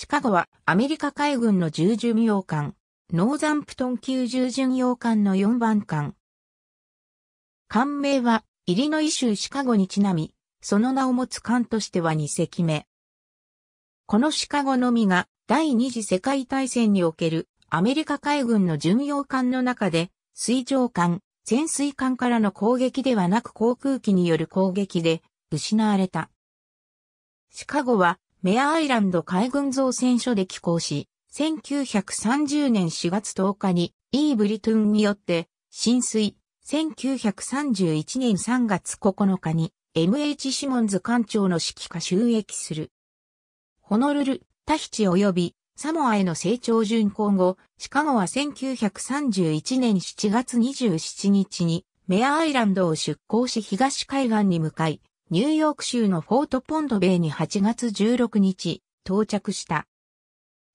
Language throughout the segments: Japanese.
シカゴはアメリカ海軍の重巡洋艦、ノーザンプトン級重巡洋艦の4番艦。艦名は、イリノイ州シカゴにちなみ、その名を持つ艦としては2隻目。このシカゴのみが、第二次世界大戦におけるアメリカ海軍の巡洋艦の中で、水上艦、潜水艦からの攻撃ではなく航空機による攻撃で失われた。シカゴはメアアイランド海軍造船所で寄港し、1930年4月10日にイーブリトゥンによって浸水、1931年3月9日に MH シモンズ艦長の指揮下収益する。ホノルル、タヒチ及びサモアへの成長巡航後、シカゴは1931年7月27日にメアアイランドを出港し東海岸に向かい、ニューヨーク州のフォートポンドベイに8月16日、到着した。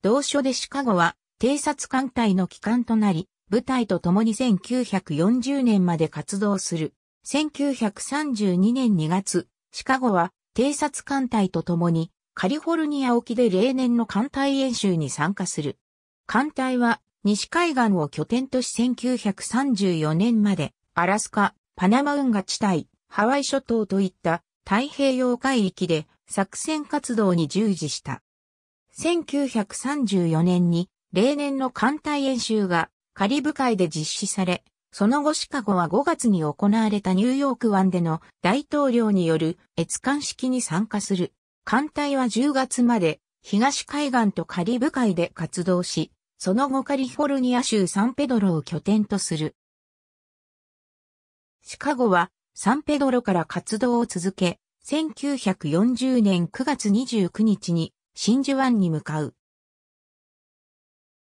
同書でシカゴは、偵察艦隊の機関となり、部隊と共に1940年まで活動する。1932年2月、シカゴは、偵察艦隊と共に、カリフォルニア沖で例年の艦隊演習に参加する。艦隊は、西海岸を拠点とし1934年まで、アラスカ、パナマ運河地帯、ハワイ諸島といった太平洋海域で作戦活動に従事した。1934年に例年の艦隊演習がカリブ海で実施され、その後シカゴは5月に行われたニューヨーク湾での大統領による越艦式に参加する。艦隊は10月まで東海岸とカリブ海で活動し、その後カリフォルニア州サンペドロを拠点とする。シカゴはサンペドロから活動を続け、1940年9月29日に真珠湾に向かう。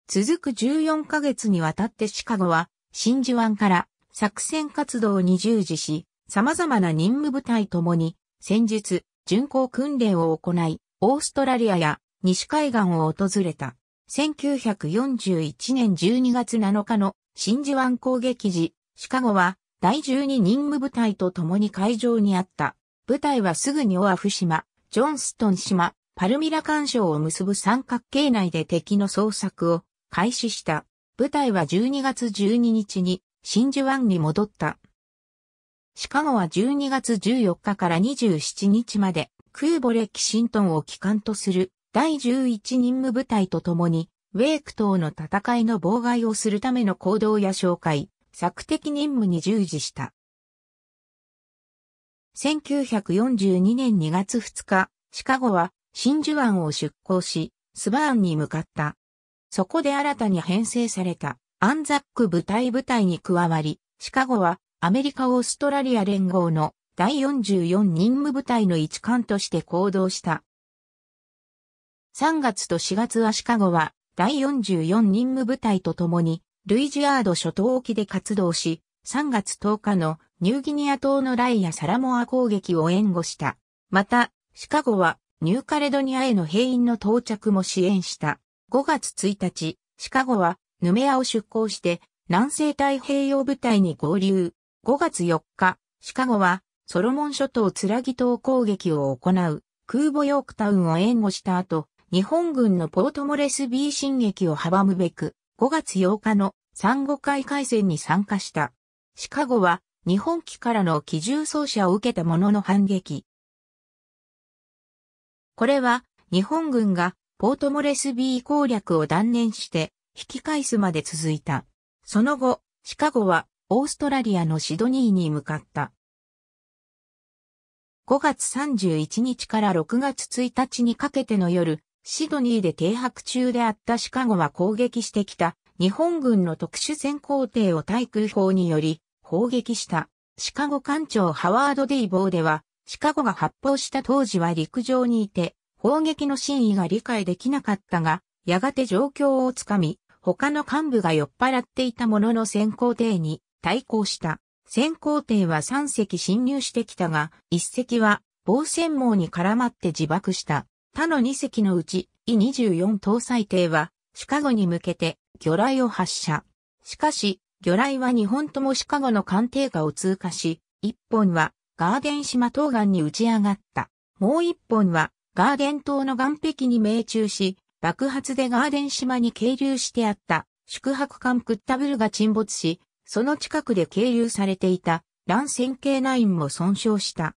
続く14ヶ月にわたってシカゴは真珠湾から作戦活動に従事し、様々な任務部隊ともに戦術、巡航訓練を行い、オーストラリアや西海岸を訪れた。1941年12月7日の真珠湾攻撃時、シカゴは第12任務部隊と共に海上にあった。部隊はすぐにオアフ島、ジョンストン島、パルミラ干渉を結ぶ三角形内で敵の捜索を開始した。部隊は12月12日に真珠湾に戻った。シカゴは12月14日から27日まで空母レキシントンを機関とする第11任務部隊と共にウェイク島の戦いの妨害をするための行動や紹介、策的任務に従事した。1942年2月2日、シカゴは真珠湾を出港し、スバーンに向かった。そこで新たに編成されたアンザック部隊部隊に加わり、シカゴはアメリカ・オーストラリア連合の第44任務部隊の一環として行動した。3月と4月はシカゴは第44任務部隊と共にルイジアード諸島沖で活動し、3月10日のニューギニア島のライア・サラモア攻撃を援護した。また、シカゴはニューカレドニアへの兵員の到着も支援した。5月1日、シカゴはヌメアを出港して南西太平洋部隊に合流。5月4日、シカゴはソロモン諸島ツラギ島攻撃を行う空母ヨークタウンを援護した後、日本軍のポートモレスビー進撃を阻むべく、5月8日の産後海海戦に参加した。シカゴは日本機からの機銃奏者を受けたものの反撃。これは日本軍がポートモレスビー攻略を断念して引き返すまで続いた。その後、シカゴはオーストラリアのシドニーに向かった。5月31日から6月1日にかけての夜、シドニーで停泊中であったシカゴは攻撃してきた日本軍の特殊潜航艇を対空砲により砲撃した。シカゴ艦長ハワード・デイボーでは、シカゴが発砲した当時は陸上にいて、砲撃の真意が理解できなかったが、やがて状況をつかみ、他の幹部が酔っ払っていたものの先行艇に対抗した。先行艇は3隻侵入してきたが、1隻は防戦網に絡まって自爆した。他の2隻のうち、E24 搭載艇は、シカゴに向けて、魚雷を発射。しかし、魚雷は2本ともシカゴの艦艇下を通過し、1本は、ガーデン島東岸に打ち上がった。もう1本は、ガーデン島の岸壁に命中し、爆発でガーデン島に係留してあった宿泊艦クッタブルが沈没し、その近くで係留されていた乱戦系ナインも損傷した。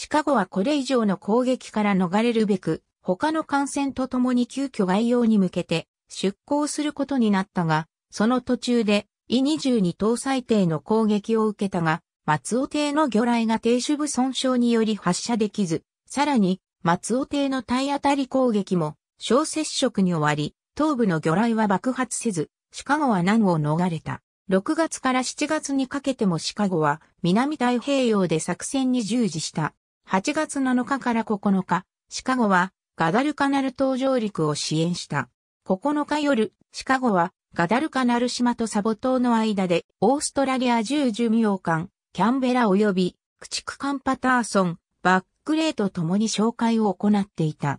シカゴはこれ以上の攻撃から逃れるべく、他の艦船と共に急遽外洋に向けて出港することになったが、その途中で、E22 搭載艇の攻撃を受けたが、松尾艇の魚雷が停止部損傷により発射できず、さらに、松尾艇の体当たり攻撃も、小接触に終わり、東部の魚雷は爆発せず、シカゴは難を逃れた。6月から7月にかけてもシカゴは南太平洋で作戦に従事した。8月7日から9日、シカゴはガダルカナル島上陸を支援した。9日夜、シカゴはガダルカナル島とサボ島の間でオーストラリア10寿命艦、キャンベラ及び駆逐艦パターソン、バックレーと共に紹介を行っていた。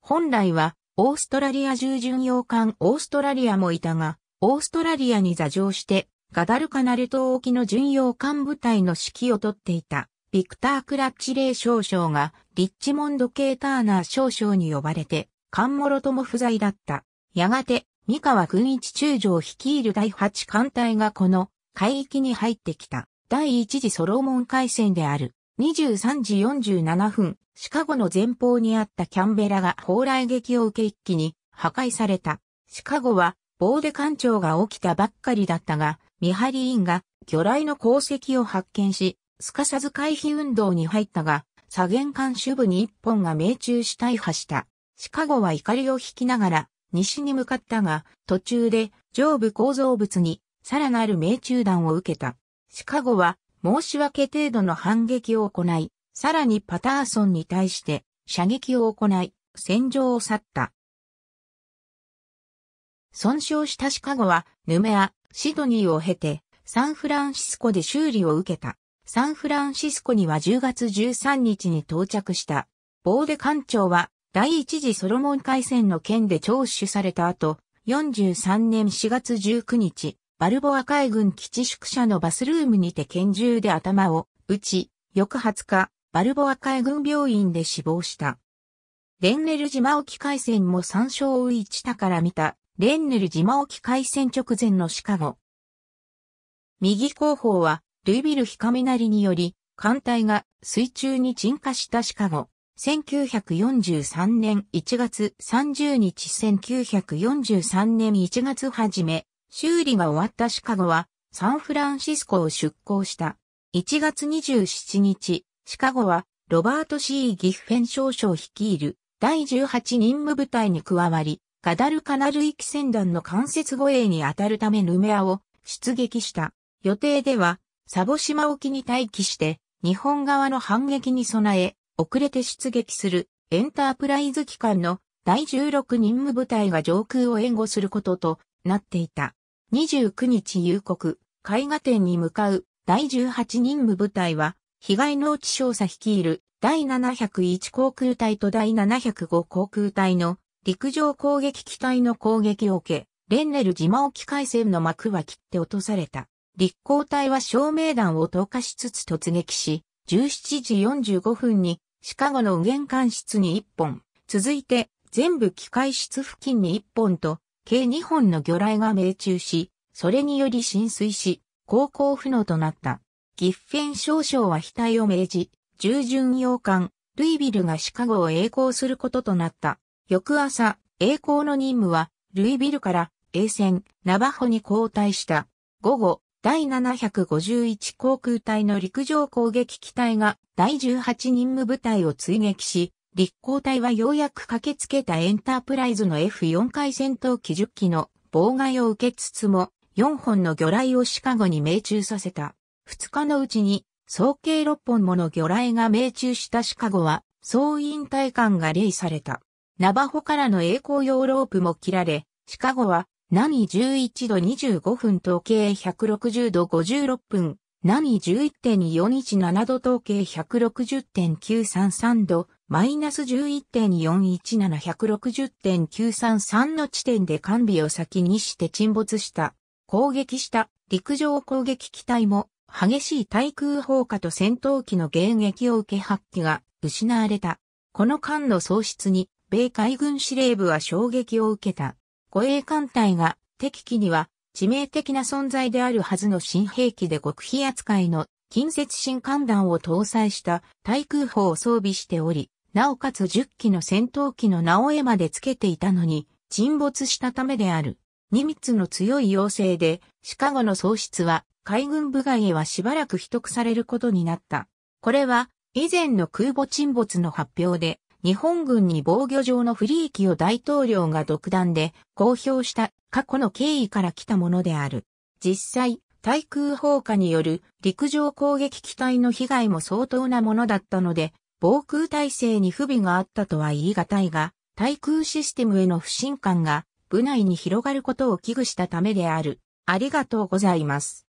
本来はオーストラリア従巡洋艦オーストラリアもいたが、オーストラリアに座上してガダルカナル島沖の巡洋艦部隊の指揮をとっていた。ビクター・クラッチレイ少将が、リッチモンド・ケーターナー少将に呼ばれて、カンモロとも不在だった。やがて、三河軍一中将率いる第8艦隊がこの海域に入ってきた。第一次ソロモン海戦である。23時47分、シカゴの前方にあったキャンベラが砲雷撃を受け一気に破壊された。シカゴは、棒で艦長が起きたばっかりだったが、見張り員が魚雷の功績を発見し、すかさず回避運動に入ったが、左舷艦主部に一本が命中し大破した。シカゴは怒りを引きながら、西に向かったが、途中で上部構造物にさらなる命中弾を受けた。シカゴは申し訳程度の反撃を行い、さらにパターソンに対して射撃を行い、戦場を去った。損傷したシカゴはヌメア、シドニーを経てサンフランシスコで修理を受けた。サンフランシスコには10月13日に到着した。ボーデ艦長は第一次ソロモン海戦の件で聴取された後、43年4月19日、バルボア海軍基地宿舎のバスルームにて拳銃で頭を撃ち、翌20日、バルボア海軍病院で死亡した。レンネル島沖海戦も参照を1たから見た、レンネル島沖海戦直前のシカゴ。右後方はルイビル・ヒカミナリにより、艦隊が水中に沈下したシカゴ。1943年1月30日1943年1月初め、修理が終わったシカゴは、サンフランシスコを出港した。1月27日、シカゴは、ロバート・ C・ ギフフェン少将率いる、第18任務部隊に加わり、ガダルカナル域船団の間接護衛に当たるためヌメアを出撃した。予定では、サボ島沖に待機して、日本側の反撃に備え、遅れて出撃するエンタープライズ機関の第16任務部隊が上空を援護することとなっていた。29日夕刻、絵画展に向かう第18任務部隊は、被害農地少佐率いる第701航空隊と第705航空隊の陸上攻撃機体の攻撃を受け、レンネル島沖海戦の幕は切って落とされた。立光体は照明弾を投下しつつ突撃し、17時45分にシカゴの玄関室に1本、続いて全部機械室付近に1本と、計2本の魚雷が命中し、それにより浸水し、航行不能となった。岐阜県少将は被対を命じ、従順洋艦、ルイビルがシカゴを栄光することとなった。翌朝、栄光の任務は、ルイビルから、A 船、ナバホに交代した。午後、第751航空隊の陸上攻撃機体が第18任務部隊を追撃し、立航隊はようやく駆けつけたエンタープライズの F4 回戦闘機10機の妨害を受けつつも、4本の魚雷をシカゴに命中させた。2日のうちに、総計6本もの魚雷が命中したシカゴは、総員隊官が礼された。ナバホからの栄光用ロープも切られ、シカゴは何11度25分統計160度56分、何11.4 17度統計160.933度、マイナス11.417160.933の地点で完備を先にして沈没した、攻撃した陸上攻撃機体も激しい対空砲火と戦闘機の迎撃を受け発揮が失われた。この間の喪失に米海軍司令部は衝撃を受けた。護衛艦隊が敵機には致命的な存在であるはずの新兵器で極秘扱いの近接新艦弾を搭載した対空砲を装備しており、なおかつ10機の戦闘機の名尾までつけていたのに沈没したためである。ニミツの強い要請で、シカゴの喪失は海軍部外へはしばらく秘匿されることになった。これは以前の空母沈没の発表で日本軍に防御上の不利益を大統領が独断で公表した過去の経緯から来たものである。実際、対空砲火による陸上攻撃機体の被害も相当なものだったので、防空体制に不備があったとは言い難いが、対空システムへの不信感が部内に広がることを危惧したためである。ありがとうございます。